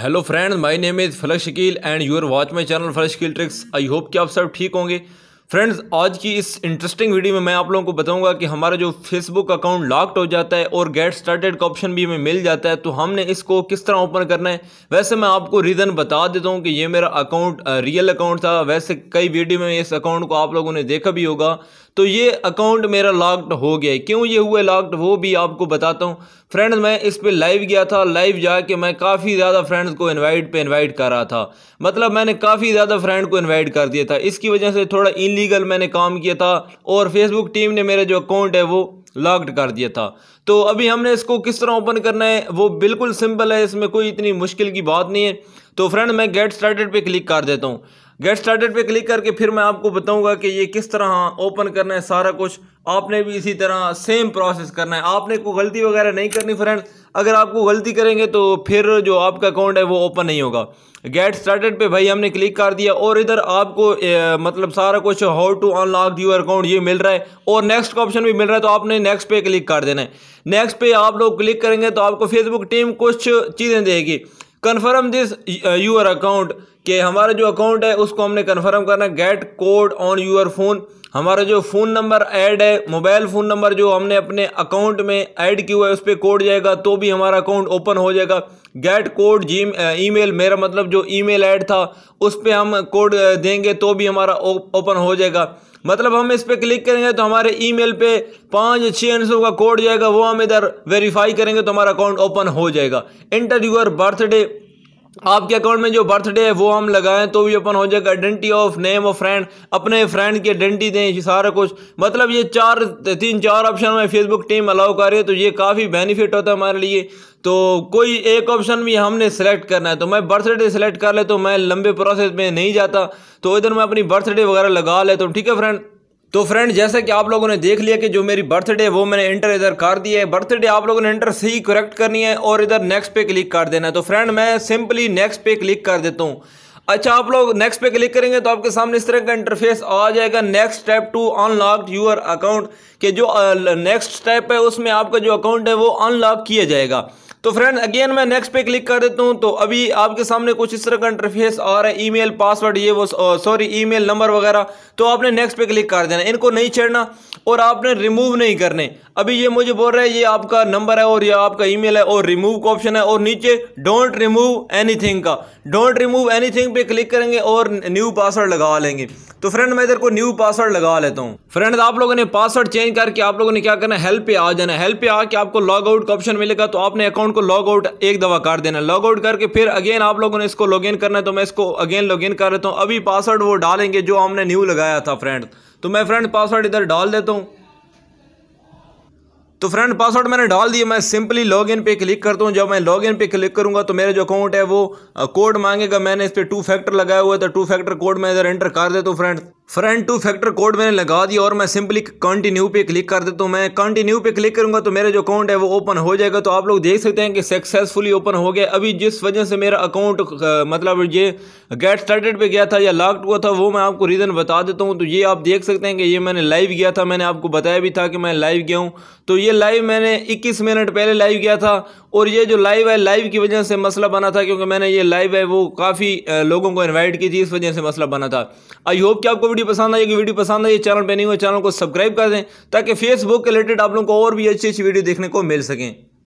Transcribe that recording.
hello friends my name is Falak Shakeel and you're watch my channel Falak Shakeel tricks I hope कि आप सब ठीक होंगे फ्रेंड्स आज की इस इंटरेस्टिंग वीडियो में मैं आप लोगों को बताऊंगा कि हमारा जो फेसबुक अकाउंट लॉक्ड हो जाता है और गेट स्टार्टेड का ऑप्शन भी हमें मिल जाता है तो हमने इसको किस तरह ओपन करना है वैसे मैं आपको रीज़न बता देता हूं कि ये मेरा अकाउंट रियल अकाउंट था वैसे कई वीडियो में इस अकाउंट को आप लोगों ने देखा भी होगा तो ये अकाउंट मेरा लॉक्ड हो गया है क्यों ये हुए लॉक्ड वो भी आपको बताता हूँ फ्रेंड्स मैं इस पर लाइव गया था लाइव जाके मैं काफ़ी ज़्यादा फ्रेंड्स को इन्वाइट पे इन्वाइट कर रहा था मतलब मैंने काफ़ी ज़्यादा फ्रेंड को इन्वाइट कर दिया था इसकी वजह से थोड़ा इनली इलीगल मैंने काम किया था और फेसबुक टीम ने मेरा जो अकाउंट है वो लॉक्ड कर दिया था तो अभी हमने इसको किस तरह ओपन करना है वो बिल्कुल सिंपल है इसमें कोई इतनी मुश्किल की बात नहीं है तो फ्रेंड मैं गेट स्टार्टेड पे क्लिक कर देता हूँ गेट स्टार्टेड पे क्लिक करके फिर मैं आपको बताऊंगा कि ये किस तरह ओपन करना है सारा कुछ आपने भी इसी तरह सेम प्रोसेस करना है आपने को गलती वगैरह नहीं करनी फ्रेंड अगर आपको गलती करेंगे तो फिर जो आपका अकाउंट है वो ओपन नहीं होगा गेट स्टार्टेड पे भाई हमने क्लिक कर दिया और इधर आपको ए, मतलब सारा कुछ how to unlock your account ये मिल रहा है और नेक्स्ट का ऑप्शन भी मिल रहा है तो आपने नेक्स्ट पे क्लिक कर देना है नेक्स्ट पे आप लोग क्लिक करेंगे तो आपको फेसबुक टीम कुछ चीज़ें देगी कन्फर्म दिस यूर अकाउंट कि हमारा जो अकाउंट है उसको हमने कन्फर्म करना है get code on your phone हमारा जो फ़ोन नंबर ऐड है मोबाइल फ़ोन नंबर जो हमने अपने अकाउंट में ऐड किया हुआ है उस पर कोड जाएगा तो भी हमारा अकाउंट ओपन हो जाएगा गेट कोड जी ईमेल मेरा मतलब जो ईमेल ऐड था उस पर हम कोड uh, देंगे तो भी हमारा ओपन हो जाएगा मतलब हम इस पर क्लिक करेंगे तो हमारे ईमेल पे पाँच छः अंशों का कोड जाएगा वो हम इधर वेरीफाई करेंगे तो हमारा अकाउंट ओपन हो जाएगा इंटर यूर बर्थडे आपके अकाउंट में जो बर्थडे है वो हम लगाएं तो भी अपन हो जाएगा identity of name of friend अपने फ्रेंड की आइडेंटिटी दें ये सारा कुछ मतलब ये चार तीन चार ऑप्शन में फेसबुक टीम अलाउ कर रही है तो ये काफ़ी बेनिफिट होता है हमारे लिए तो कोई एक ऑप्शन भी हमने सेलेक्ट करना है तो मैं बर्थडे सेलेक्ट कर ले तो मैं लंबे प्रोसेस में नहीं जाता तो इधर मैं अपनी बर्थडे वगैरह लगा लेता तो हूँ ठीक है फ्रेंड तो फ्रेंड जैसे कि आप लोगों ने देख लिया कि जो मेरी बर्थडे है वो मैंने इंटर इधर कर दिया है बर्थडे आप लोगों ने इंटर सही करेक्ट करनी है और इधर नेक्स्ट पे क्लिक कर देना है तो फ्रेंड मैं सिंपली नेक्स्ट पे क्लिक कर देता हूँ अच्छा आप लोग नेक्स्ट पे क्लिक करेंगे तो आपके सामने इस तरह का इंटरफेस आ जाएगा next step to unlock your account के जो नेक्स्ट स्टेप है उसमें आपका जो अकाउंट है वो अनलॉक किया जाएगा तो फ्रेंड अगेन मैं नेक्स्ट पे क्लिक कर देता हूँ तो अभी आपके सामने कुछ इस तरह का इंटरफेस आ रहा है ईमेल पासवर्ड ये वो सॉरी ईमेल नंबर वगैरह तो आपने नेक्स्ट पे क्लिक कर देना इनको नहीं छेड़ना और आपने रिमूव नहीं करने अभी ये मुझे बोल रहा है ये आपका नंबर है और ये आपका ई है और रिमूव का ऑप्शन है और नीचे डोंट रिमूव एनी का डोंट रिमूव एनी पे क्लिक करेंगे और न्यू पासवर्ड लगा लेंगे तो फ्रेंड मैं इधर को न्यू पासवर्ड लगा लेता हूँ फ्रेंड्स आप लोगों ने पासवर्ड चेंज करके आप लोगों ने क्या करना है हेल्प पे आ जाना हेल्प पे आके आपको लॉग आउट का ऑप्शन मिलेगा तो आपने अकाउंट को लॉग आउट एक दवा कर देना लॉग आउट करके फिर अगेन आप लोगों ने इसको लॉग इन करना है तो मैं इसको अगेन लॉग इन कर देता हूँ अभी पासवर्ड वो डालेंगे जो हमने न्यू लगाया था फ्रेंड तो मैं फ्रेंड पासवर्ड इधर डाल देता हूँ तो फ्रेंड पासवर्ड मैंने डाल दिया मैं सिंपली लॉगिन पे क्लिक करता हूँ जब मैं लॉगिन पे क्लिक करूँगा तो मेरा जो अकाउंट है वो कोड मांगेगा मैंने इस पर टू फैक्टर लगाया हुआ है तो टू फैक्टर कोड मैं इधर एंटर कर देता हूँ friend front two factor code मैंने लगा दिया और मैं सिंपली कंटिन्यू पे क्लिक कर देता हूँ मैं कंटिन्यू पे क्लिक करूँगा तो मेरा जो अकाउंट है वो ओपन हो जाएगा तो आप लोग देख सकते हैं कि सक्सेसफुली ओपन हो गया अभी जिस वजह से मेरा अकाउंट मतलब ये गेट स्टार्टेड पे गया था या लॉक्ड हुआ था वो मैं आपको रीज़न बता देता हूँ तो ये आप देख सकते हैं कि ये मैंने लाइव गया था मैंने आपको बताया भी था कि मैं लाइव गया हूँ तो ये लाइव मैंने इक्कीस मिनट पहले लाइव गया था और ये जो लाइव है लाइव की वजह से मसला बना था क्योंकि मैंने ये लाइव है वो काफ़ी लोगों को इन्वाइट की थी इस वजह से मसला बना था आई होप कि आपको वीडियो वीडियो पसंद आई वीडियो पसंद आई चैनल पर नहीं हुआ चैनल को सब्सक्राइब कर दें ताकि फेसबुक के रिलेटेड आप लोगों को और भी अच्छी अच्छी वीडियो देखने को मिल सकें